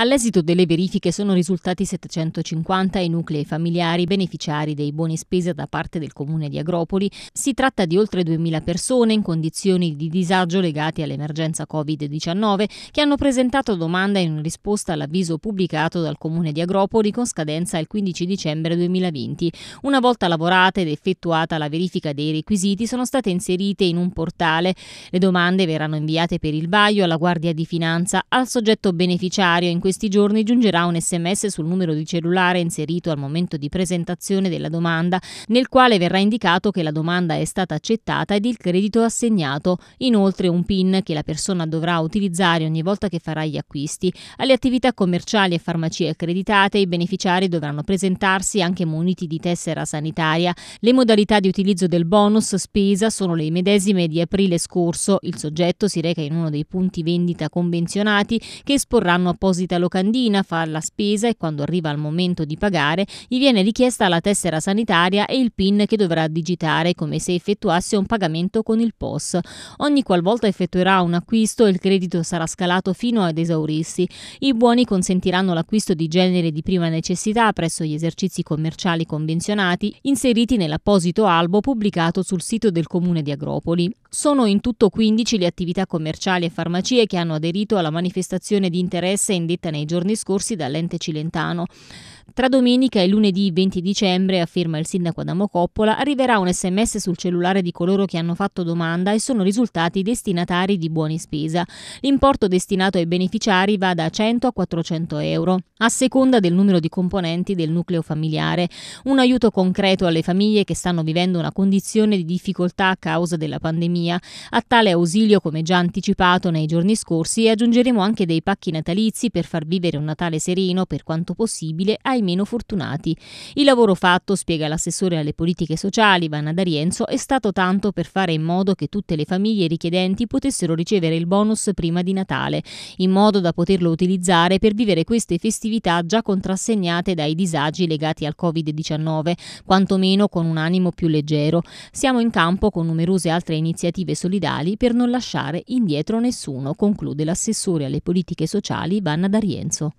All'esito delle verifiche sono risultati 750 i nuclei familiari beneficiari dei buoni spesa da parte del comune di Agropoli. Si tratta di oltre 2.000 persone in condizioni di disagio legate all'emergenza Covid-19 che hanno presentato domanda in risposta all'avviso pubblicato dal comune di Agropoli con scadenza il 15 dicembre 2020. Una volta lavorata ed effettuata la verifica dei requisiti sono state inserite in un portale. Le domande verranno inviate per il baio alla Guardia di Finanza, al soggetto beneficiario in questo questi giorni giungerà un sms sul numero di cellulare inserito al momento di presentazione della domanda, nel quale verrà indicato che la domanda è stata accettata ed il credito assegnato, inoltre un PIN che la persona dovrà utilizzare ogni volta che farà gli acquisti. Alle attività commerciali e farmacie accreditate i beneficiari dovranno presentarsi anche muniti di tessera sanitaria. Le modalità di utilizzo del bonus spesa sono le medesime di aprile scorso. Il soggetto si reca in uno dei punti vendita convenzionati che esporranno apposita locandina, fa la spesa e quando arriva il momento di pagare gli viene richiesta la tessera sanitaria e il PIN che dovrà digitare come se effettuasse un pagamento con il POS. Ogni qualvolta effettuerà un acquisto il credito sarà scalato fino ad esaurirsi. I buoni consentiranno l'acquisto di genere di prima necessità presso gli esercizi commerciali convenzionati inseriti nell'apposito albo pubblicato sul sito del comune di Agropoli. Sono in tutto 15 le attività commerciali e farmacie che hanno aderito alla manifestazione di interesse in dettaglio trasmessa nei giorni scorsi dall'ente cilentano. Tra domenica e lunedì 20 dicembre, afferma il sindaco Adamo Coppola, arriverà un sms sul cellulare di coloro che hanno fatto domanda e sono risultati destinatari di buoni spesa. L'importo destinato ai beneficiari va da 100 a 400 euro, a seconda del numero di componenti del nucleo familiare. Un aiuto concreto alle famiglie che stanno vivendo una condizione di difficoltà a causa della pandemia. A tale ausilio, come già anticipato nei giorni scorsi, aggiungeremo anche dei pacchi natalizi per far vivere un Natale sereno per quanto possibile ai ai meno fortunati. Il lavoro fatto, spiega l'assessore alle politiche sociali Vanna D'Arienzo, è stato tanto per fare in modo che tutte le famiglie richiedenti potessero ricevere il bonus prima di Natale, in modo da poterlo utilizzare per vivere queste festività già contrassegnate dai disagi legati al Covid-19, quantomeno con un animo più leggero. Siamo in campo con numerose altre iniziative solidali per non lasciare indietro nessuno, conclude l'assessore alle politiche sociali Vanna D'Arienzo.